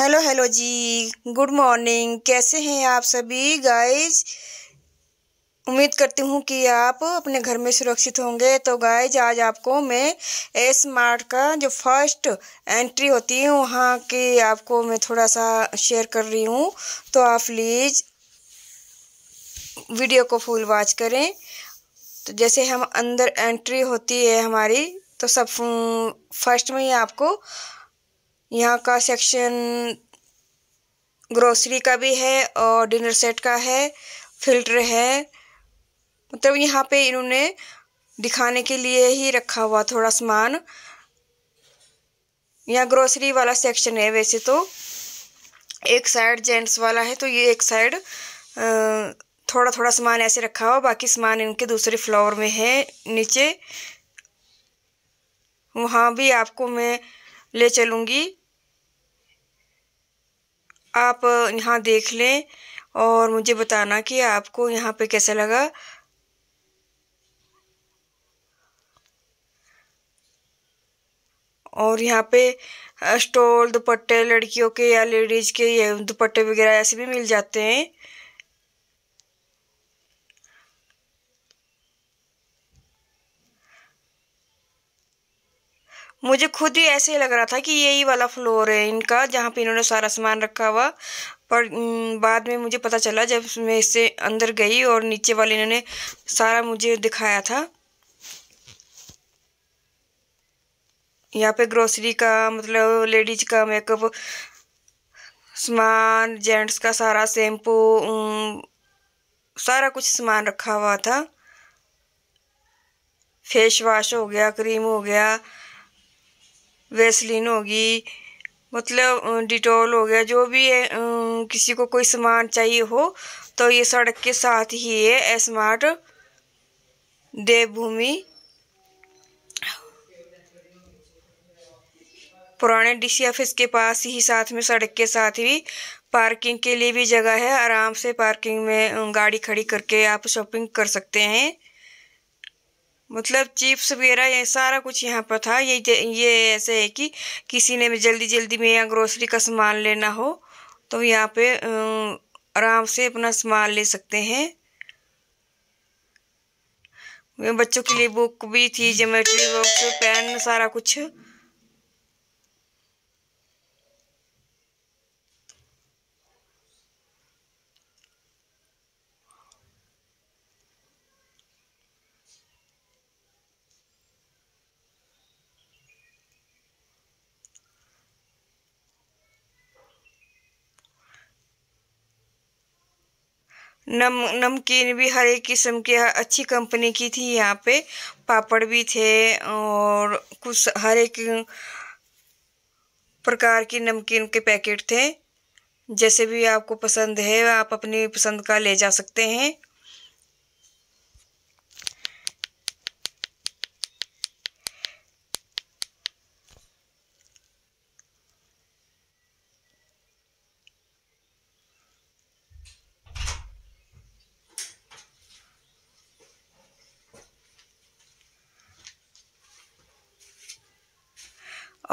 hello hello जी good morning कैसे हैं आप सभी गाइज उम्मीद करती हूँ कि आप अपने घर में सुरक्षित होंगे तो गाइज आज आपको मैं ए स्मार्ट का जो फर्स्ट एंट्री होती है वहाँ की आपको मैं थोड़ा सा शेयर कर रही हूँ तो आप प्लीज़ वीडियो को फुल वॉच करें तो जैसे हम अंदर एंट्री होती है हमारी तो सब फर्स्ट में ही आपको यहाँ का सेक्शन ग्रोसरी का भी है और डिनर सेट का है फिल्टर है मतलब यहाँ पे इन्होंने दिखाने के लिए ही रखा हुआ थोड़ा सामान यहाँ ग्रोसरी वाला सेक्शन है वैसे तो एक साइड जेंट्स वाला है तो ये एक साइड थोड़ा थोड़ा सामान ऐसे रखा हुआ बाकी सामान इनके दूसरे फ्लोर में है नीचे वहाँ भी आपको मैं ले चलूँगी आप यहाँ देख लें और मुझे बताना कि आपको यहाँ पे कैसा लगा और यहाँ पे स्टॉल दुपट्टे लड़कियों के या लेडीज़ के ये दुपट्टे वगैरह ऐसे भी मिल जाते हैं मुझे खुद ही ऐसे ही लग रहा था कि यही वाला फ्लोर है इनका जहाँ पे इन्होंने सारा सामान रखा हुआ पर बाद में मुझे पता चला जब मैं इससे अंदर गई और नीचे वाले इन्होंने सारा मुझे दिखाया था यहाँ पे ग्रोसरी का मतलब लेडीज का मेकअप सामान जेंट्स का सारा शैम्पू सारा कुछ सामान रखा हुआ था फेस वाश हो गया क्रीम हो गया वेसलिन होगी मतलब डिटॉल हो गया जो भी है, किसी को कोई सामान चाहिए हो तो ये सड़क के साथ ही है स्मार्ट देवभूमि पुराने डीसी ऑफिस के पास ही साथ में सड़क के साथ ही पार्किंग के लिए भी जगह है आराम से पार्किंग में गाड़ी खड़ी करके आप शॉपिंग कर सकते हैं मतलब चिप्स वगैरह ये सारा कुछ यहाँ पर था ये ये ऐसे है कि किसी ने भी जल्दी जल्दी में यहाँ ग्रोसरी का सामान लेना हो तो यहाँ पे आराम से अपना सामान ले सकते हैं बच्चों के लिए बुक भी थी जोमेट्री बॉक्स पेन सारा कुछ नम नमकीन भी हर एक किस्म की अच्छी कंपनी की थी यहाँ पे पापड़ भी थे और कुछ हर एक प्रकार की नमकीन के पैकेट थे जैसे भी आपको पसंद है आप अपनी पसंद का ले जा सकते हैं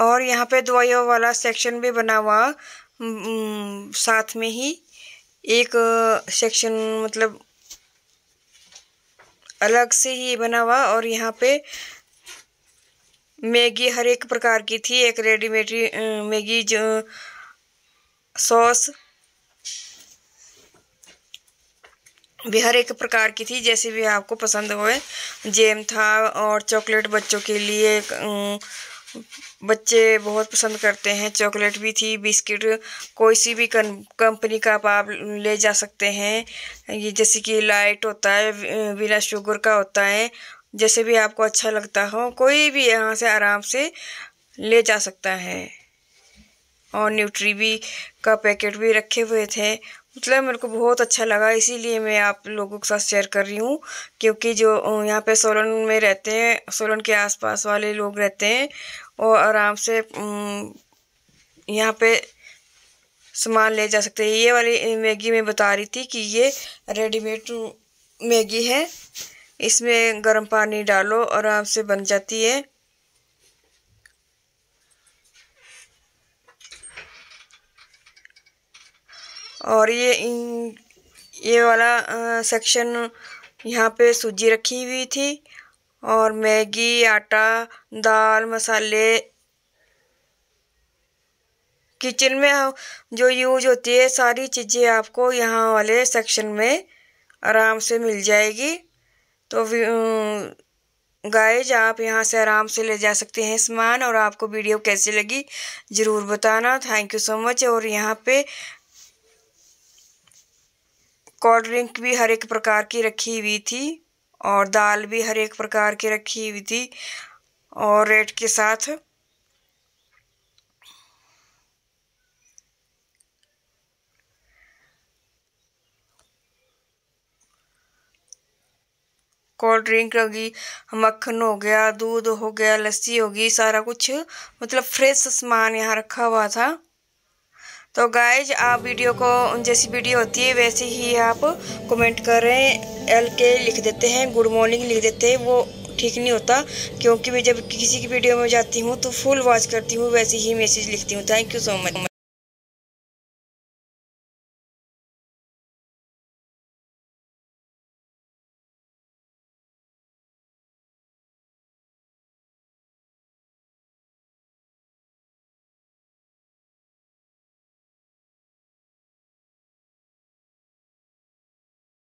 और यहाँ पे दवाइयों वाला सेक्शन भी बना हुआ साथ में ही एक सेक्शन मतलब अलग से ही बना हुआ और यहाँ पे मैगी हर एक प्रकार की थी एक रेडीमेड मैगी जो सॉस भी हर एक प्रकार की थी जैसे भी आपको पसंद हो जेम था और चॉकलेट बच्चों के लिए बच्चे बहुत पसंद करते हैं चॉकलेट भी थी बिस्किट कोई सी भी कंपनी का आप ले जा सकते हैं ये जैसे कि लाइट होता है बिना शुगर का होता है जैसे भी आपको अच्छा लगता हो कोई भी यहाँ से आराम से ले जा सकता है और न्यूट्री भी का पैकेट भी रखे हुए थे मतलब मेरे को बहुत अच्छा लगा इसीलिए मैं आप लोगों के साथ शेयर कर रही हूँ क्योंकि जो यहाँ पे सोलन में रहते हैं सोलन के आसपास वाले लोग रहते हैं और आराम से यहाँ पे सामान ले जा सकते हैं ये वाली मैगी मैं बता रही थी कि ये रेडीमेड मैगी है इसमें गर्म पानी डालो आराम से बन जाती है और ये इन ये वाला सेक्शन यहाँ पे सूजी रखी हुई थी और मैगी आटा दाल मसाले किचन में जो यूज होती है सारी चीज़ें आपको यहाँ वाले सेक्शन में आराम से मिल जाएगी तो गाइज आप यहाँ से आराम से ले जा सकते हैं सामान और आपको वीडियो कैसी लगी ज़रूर बताना थैंक यू सो मच और यहाँ पे कोल्ड ड्रिंक भी हर एक प्रकार की रखी हुई थी और दाल भी हर एक प्रकार की रखी हुई थी और रेट के साथ कोल्ड ड्रिंक होगी मक्खन हो गया दूध हो गया लस्सी होगी सारा कुछ मतलब फ्रेश सामान यहाँ रखा हुआ था तो गाइज आप वीडियो को जैसी वीडियो होती है वैसे ही आप कमेंट कर रहे हैं एल के लिख देते हैं गुड मॉर्निंग लिख देते हैं वो ठीक नहीं होता क्योंकि मैं जब किसी की वीडियो में जाती हूँ तो फुल वॉच करती हूँ वैसे ही मैसेज लिखती हूँ थैंक यू सो मच